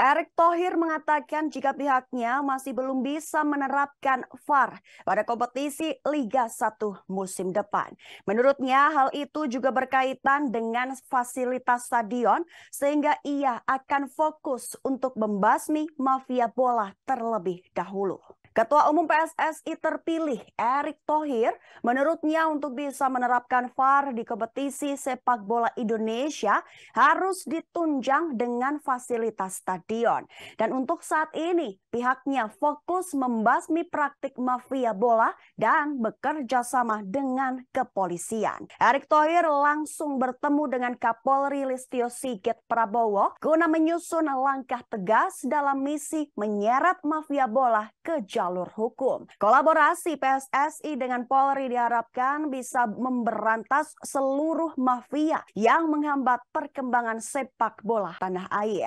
Erick Thohir mengatakan jika pihaknya masih belum bisa menerapkan VAR pada kompetisi Liga 1 musim depan. Menurutnya hal itu juga berkaitan dengan fasilitas stadion sehingga ia akan fokus untuk membasmi mafia bola terlebih dahulu. Ketua Umum PSSI terpilih Erick Thohir menurutnya untuk bisa menerapkan VAR di kompetisi sepak bola Indonesia harus ditunjang dengan fasilitas stadion. Dion. Dan untuk saat ini, pihaknya fokus membasmi praktik mafia bola dan bekerja sama dengan kepolisian. Erick Thohir langsung bertemu dengan Kapolri Listio Sigit Prabowo guna menyusun langkah tegas dalam misi menyeret mafia bola ke jalur hukum. Kolaborasi PSSI dengan Polri diharapkan bisa memberantas seluruh mafia yang menghambat perkembangan sepak bola tanah air.